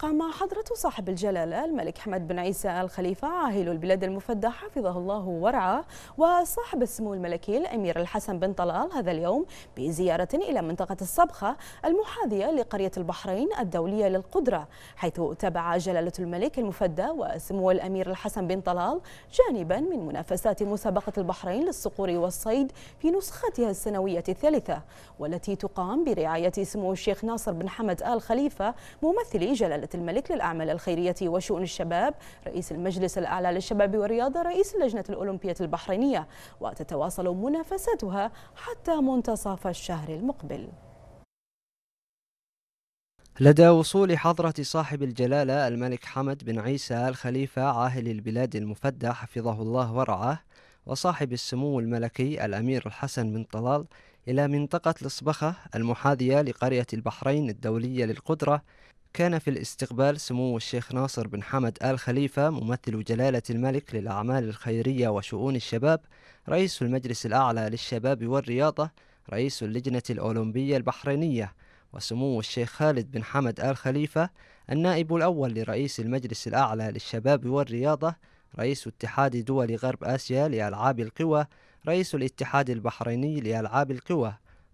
قام حضرة صاحب الجلالة الملك حمد بن عيسى الخليفة عاهل البلاد المفدى حفظه الله ورعاه وصاحب السمو الملكي الأمير الحسن بن طلال هذا اليوم بزيارة إلى منطقة الصبخة المحاذية لقرية البحرين الدولية للقدرة حيث تبع جلالة الملك المفدى وسمو الأمير الحسن بن طلال جانبا من منافسات مسابقة البحرين للصقور والصيد في نسختها السنوية الثالثة والتي تقام برعاية سمو الشيخ ناصر بن حمد آل خليفة ممثلي جلالة الملك للأعمال الخيرية وشؤون الشباب رئيس المجلس الأعلى للشباب والرياضة رئيس اللجنة الأولمبية البحرينية وتتواصل منافستها حتى منتصف الشهر المقبل لدى وصول حضرة صاحب الجلالة الملك حمد بن عيسى الخليفة عاهل البلاد المفدى حفظه الله ورعاه وصاحب السمو الملكي الأمير الحسن بن طلال إلى منطقة الصبخة المحاذية لقرية البحرين الدولية للقدرة كان في الاستقبال سمو الشيخ ناصر بن حمد آل خليفة ممثل جلالة الملك للأعمال الخيرية وشؤون الشباب رئيس المجلس الأعلى للشباب والرياضة رئيس اللجنة الأولمبية البحرينية وسمو الشيخ خالد بن حمد آل خليفة النائب الأول لرئيس المجلس الأعلى للشباب والرياضة رئيس اتحاد دول غرب آسيا لألعاب القوى رئيس الاتحاد البحريني لألعاب القوى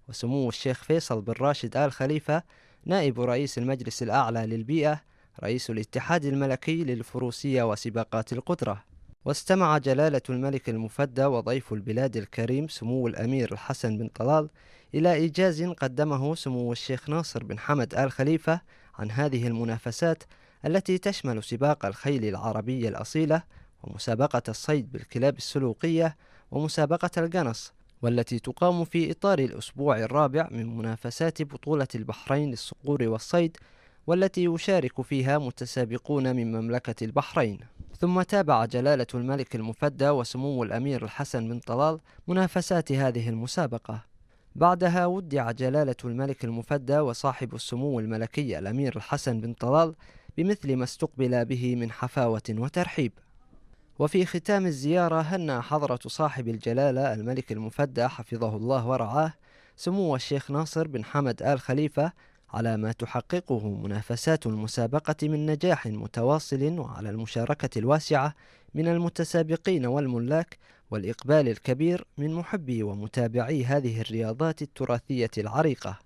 وسمو الشيخ فيصل بن راشد آل خليفة نائب رئيس المجلس الأعلى للبيئة رئيس الاتحاد الملكي للفروسية وسباقات القدرة واستمع جلالة الملك المفدى وضيف البلاد الكريم سمو الأمير الحسن بن طلال إلى إيجاز قدمه سمو الشيخ ناصر بن حمد آل خليفة عن هذه المنافسات التي تشمل سباق الخيل العربية الأصيلة ومسابقة الصيد بالكلاب السلوقية ومسابقة القنص والتي تقام في إطار الأسبوع الرابع من منافسات بطولة البحرين للصقور والصيد والتي يشارك فيها متسابقون من مملكة البحرين ثم تابع جلالة الملك المفدى وسمو الأمير الحسن بن طلال منافسات هذه المسابقة بعدها ودع جلالة الملك المفدى وصاحب السمو الملكي الأمير الحسن بن طلال بمثل ما استقبل به من حفاوة وترحيب وفي ختام الزيارة هنأ حضرة صاحب الجلالة الملك المفدى حفظه الله ورعاه سمو الشيخ ناصر بن حمد آل خليفة على ما تحققه منافسات المسابقة من نجاح متواصل وعلى المشاركة الواسعة من المتسابقين والملاك والإقبال الكبير من محبي ومتابعي هذه الرياضات التراثية العريقة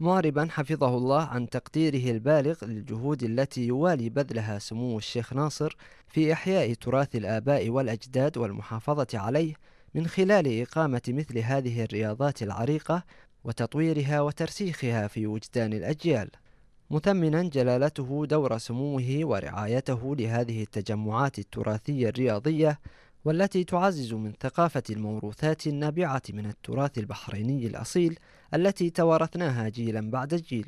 معربا حفظه الله عن تقديره البالغ للجهود التي يوالي بذلها سمو الشيخ ناصر في إحياء تراث الآباء والأجداد والمحافظة عليه من خلال إقامة مثل هذه الرياضات العريقة وتطويرها وترسيخها في وجدان الأجيال مثمنا جلالته دور سموه ورعايته لهذه التجمعات التراثية الرياضية والتي تعزز من ثقافة الموروثات النابعة من التراث البحريني الأصيل التي توارثناها جيلا بعد جيل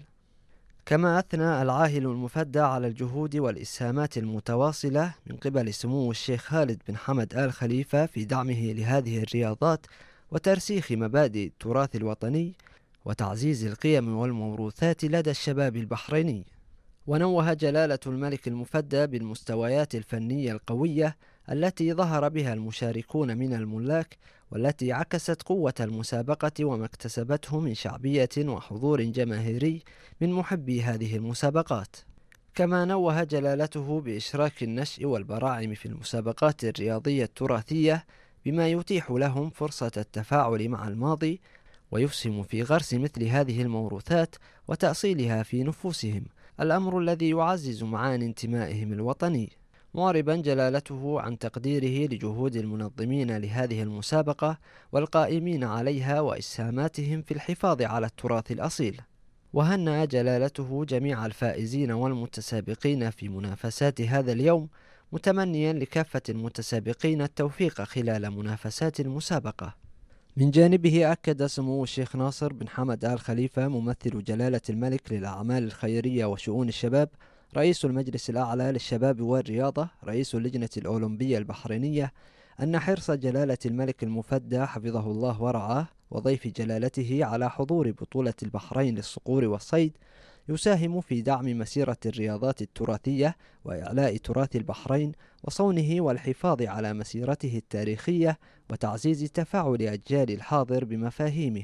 كما أثنى العاهل المفدى على الجهود والإسهامات المتواصلة من قبل سمو الشيخ خالد بن حمد آل خليفة في دعمه لهذه الرياضات وترسيخ مبادئ التراث الوطني وتعزيز القيم والموروثات لدى الشباب البحريني ونوه جلالة الملك المفدى بالمستويات الفنية القوية التي ظهر بها المشاركون من الملاك والتي عكست قوة المسابقة وما اكتسبته من شعبية وحضور جماهيري من محبي هذه المسابقات كما نوه جلالته بإشراك النشء والبراعم في المسابقات الرياضية التراثية بما يتيح لهم فرصة التفاعل مع الماضي ويسهم في غرس مثل هذه الموروثات وتأصيلها في نفوسهم الأمر الذي يعزز معاني انتمائهم الوطني معربا جلالته عن تقديره لجهود المنظمين لهذه المسابقة والقائمين عليها وإسهاماتهم في الحفاظ على التراث الأصيل وهنأ جلالته جميع الفائزين والمتسابقين في منافسات هذا اليوم متمنيا لكافة المتسابقين التوفيق خلال منافسات المسابقة من جانبه أكد سمو الشيخ ناصر بن حمد آل خليفة ممثل جلالة الملك للأعمال الخيرية وشؤون الشباب رئيس المجلس الأعلى للشباب والرياضة رئيس اللجنة الأولمبية البحرينية أن حرص جلالة الملك المفدى حفظه الله ورعاه وضيف جلالته على حضور بطولة البحرين للصقور والصيد يساهم في دعم مسيرة الرياضات التراثية وإعلاء تراث البحرين وصونه والحفاظ على مسيرته التاريخية وتعزيز تفاعل أجيال الحاضر بمفاهيمه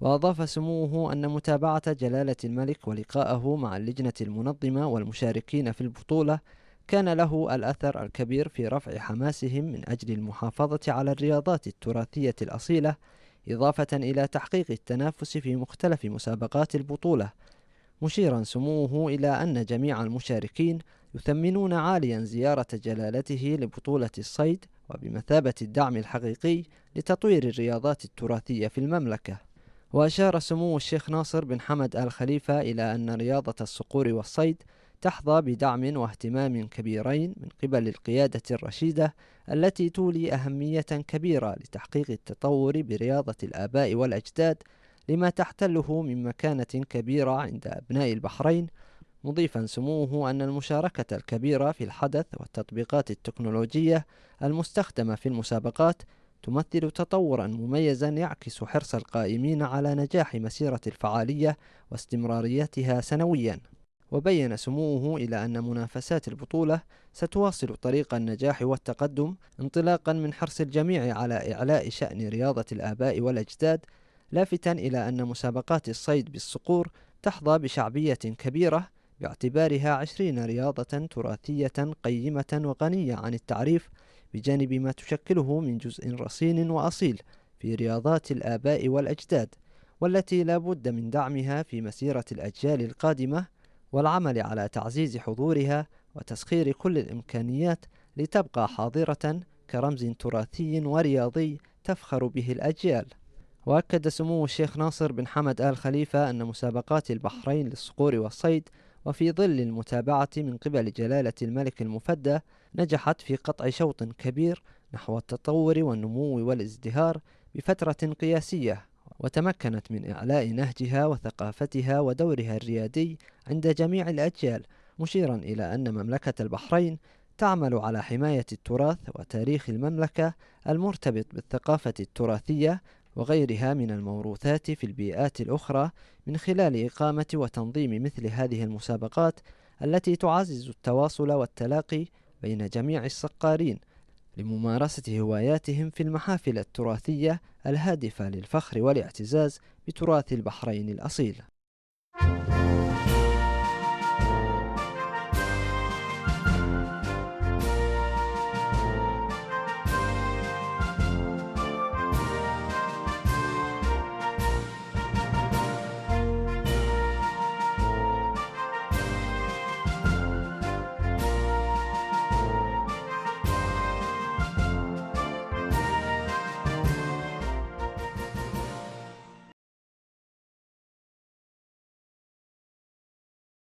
وأضاف سموه أن متابعة جلالة الملك ولقاءه مع اللجنة المنظمة والمشاركين في البطولة كان له الأثر الكبير في رفع حماسهم من أجل المحافظة على الرياضات التراثية الأصيلة إضافة إلى تحقيق التنافس في مختلف مسابقات البطولة مشيرا سموه إلى أن جميع المشاركين يثمنون عاليا زيارة جلالته لبطولة الصيد وبمثابة الدعم الحقيقي لتطوير الرياضات التراثية في المملكة وأشار سمو الشيخ ناصر بن حمد آل خليفة إلى أن رياضة الصقور والصيد تحظى بدعم واهتمام كبيرين من قبل القيادة الرشيدة التي تولي أهمية كبيرة لتحقيق التطور برياضة الآباء والأجداد لما تحتله من مكانة كبيرة عند أبناء البحرين مضيفا سموه أن المشاركة الكبيرة في الحدث والتطبيقات التكنولوجية المستخدمة في المسابقات تمثل تطورا مميزا يعكس حرص القائمين على نجاح مسيرة الفعالية واستمراريتها سنويا وبين سموه إلى أن منافسات البطولة ستواصل طريق النجاح والتقدم انطلاقا من حرص الجميع على إعلاء شأن رياضة الآباء والأجداد لافتا إلى أن مسابقات الصيد بالصقور تحظى بشعبية كبيرة باعتبارها عشرين رياضة تراثية قيمة وغنية عن التعريف بجانب ما تشكله من جزء رصين وأصيل في رياضات الآباء والأجداد والتي لا بد من دعمها في مسيرة الأجيال القادمة والعمل على تعزيز حضورها وتسخير كل الإمكانيات لتبقى حاضرة كرمز تراثي ورياضي تفخر به الأجيال وأكد سمو الشيخ ناصر بن حمد آل خليفة أن مسابقات البحرين للصقور والصيد وفي ظل المتابعة من قبل جلالة الملك المفدى نجحت في قطع شوط كبير نحو التطور والنمو والازدهار بفترة قياسية وتمكنت من إعلاء نهجها وثقافتها ودورها الريادي عند جميع الأجيال مشيرا إلى أن مملكة البحرين تعمل على حماية التراث وتاريخ المملكة المرتبط بالثقافة التراثية وغيرها من الموروثات في البيئات الأخرى من خلال إقامة وتنظيم مثل هذه المسابقات التي تعزز التواصل والتلاقي بين جميع الصقارين لممارسة هواياتهم في المحافل التراثية الهادفة للفخر والاعتزاز بتراث البحرين الأصيل